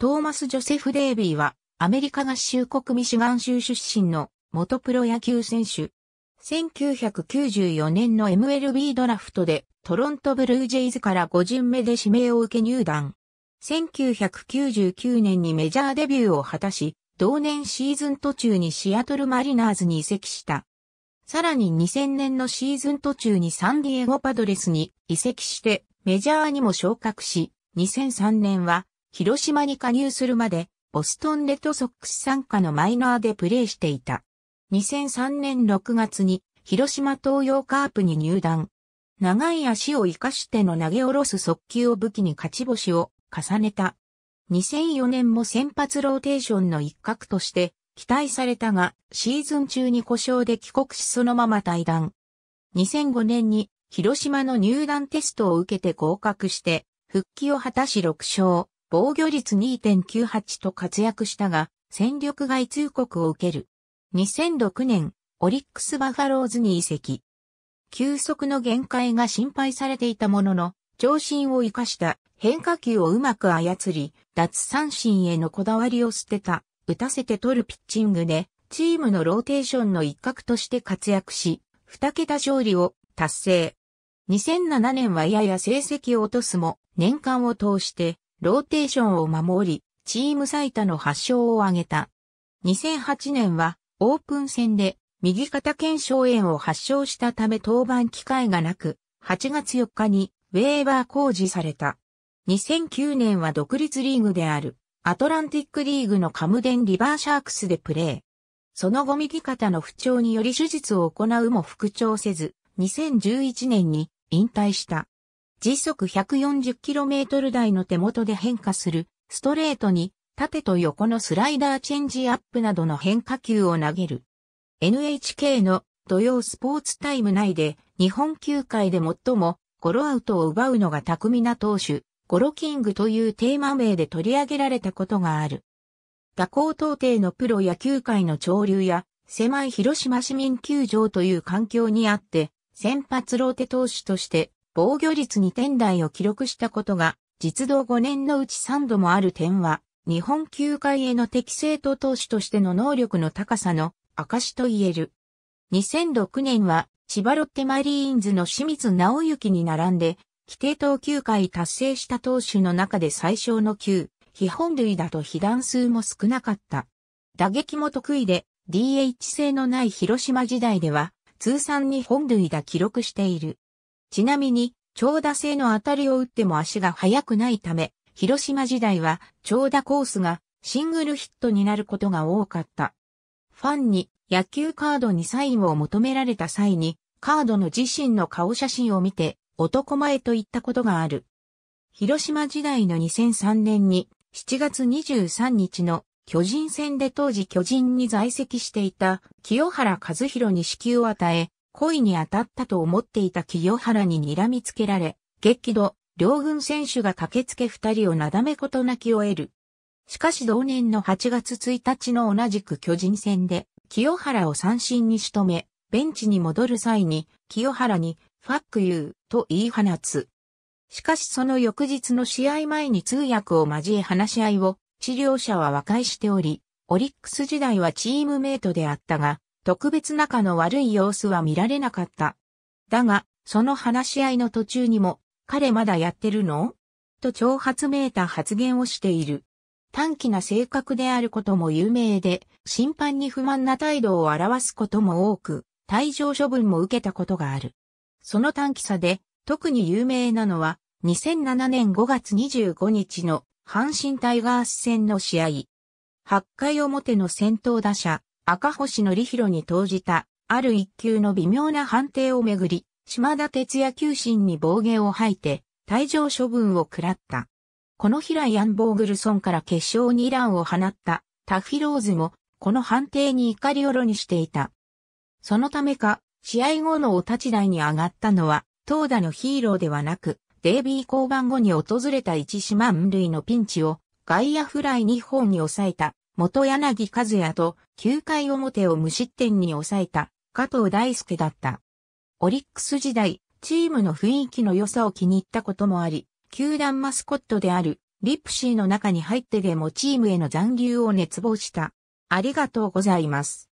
トーマス・ジョセフ・デイビーは、アメリカ合衆国ミシガン州出身の元プロ野球選手。1994年の MLB ドラフトでトロントブルージェイズから5巡目で指名を受け入団。1999年にメジャーデビューを果たし、同年シーズン途中にシアトルマリナーズに移籍した。さらに2000年のシーズン途中にサンディエゴパドレスに移籍してメジャーにも昇格し、2003年は広島に加入するまで、ボストンレッドソックス参加のマイナーでプレーしていた。2003年6月に広島東洋カープに入団。長い足を生かしての投げ下ろす速球を武器に勝ち星を重ねた。2004年も先発ローテーションの一角として期待されたが、シーズン中に故障で帰国しそのまま退団。2005年に広島の入団テストを受けて合格して、復帰を果たし6勝、防御率2.98と活躍したが、戦力外通告を受ける。2006年、オリックスバファローズに移籍。球速の限界が心配されていたものの、長身を活かした変化球をうまく操り、脱三振へのこだわりを捨てた、打たせて取るピッチングで、チームのローテーションの一角として活躍し、二桁勝利を達成。2007年はやや成績を落とすも、年間を通してローテーションを守り、チーム最多の8勝を挙げた。2008年は、オープン戦で、右肩腱鞘炎を発症したため登板機会がなく、8月4日に、ウェーバー工事された。2009年は独立リーグである、アトランティックリーグのカムデンリバーシャークスでプレー。その後右肩の不調により手術を行うも復調せず、2011年に引退した。時速 140km 台の手元で変化する、ストレートに、縦と横のスライダーチェンジアップなどの変化球を投げる。NHK の土曜スポーツタイム内で、日本球界で最もゴロアウトを奪うのが巧みな投手、ゴロキングというテーマ名で取り上げられたことがある。打工到底のプロ野球界の潮流や、狭い広島市民球場という環境にあって、先発ローテ投手として防御率2点台を記録したことが、実動5年のうち3度もある点は、日本球界への適正と投手としての能力の高さの証と言える。2006年は、千葉ロッテマリーンズの清水直之に並んで、規定投球回達成した投手の中で最小の9、非本類だと被弾数も少なかった。打撃も得意で、DH 性のない広島時代では、通算に本塁打記録している。ちなみに、長打性の当たりを打っても足が速くないため、広島時代は長打コースがシングルヒットになることが多かった。ファンに野球カードにサインを求められた際に、カードの自身の顔写真を見て、男前と言ったことがある。広島時代の2003年に7月23日の巨人戦で当時巨人に在籍していた清原和弘に支給を与え、恋に当たったと思っていた清原に睨みつけられ、激怒、両軍選手が駆けつけ二人をなだめこと泣き終える。しかし同年の8月1日の同じく巨人戦で、清原を三振に仕留め、ベンチに戻る際に、清原に、ファックユーと言い放つ。しかしその翌日の試合前に通訳を交え話し合いを、治療者は和解しており、オリックス時代はチームメイトであったが、特別仲の悪い様子は見られなかった。だが、その話し合いの途中にも、彼まだやってるのと挑発めいた発言をしている。短気な性格であることも有名で、審判に不満な態度を表すことも多く、退場処分も受けたことがある。その短気さで、特に有名なのは、2007年5月25日の阪神タイガース戦の試合。8回表の先頭打者、赤星則弘に投じた、ある一級の微妙な判定をめぐり、島田哲也球審に暴言を吐いて、退場処分を食らった。この日ライアン・ボーグルソンから決勝にランを放ったタフィローズも、この判定に怒りおろにしていた。そのためか、試合後のお立ち台に上がったのは、投打のヒーローではなく、デイビー降板後に訪れた一島満塁のピンチを、外野フライ2本に抑えた、元柳和也と9回表を無失点に抑えた加藤大輔だった。オリックス時代、チームの雰囲気の良さを気に入ったこともあり、球団マスコットであるリプシーの中に入ってでもチームへの残留を熱望した。ありがとうございます。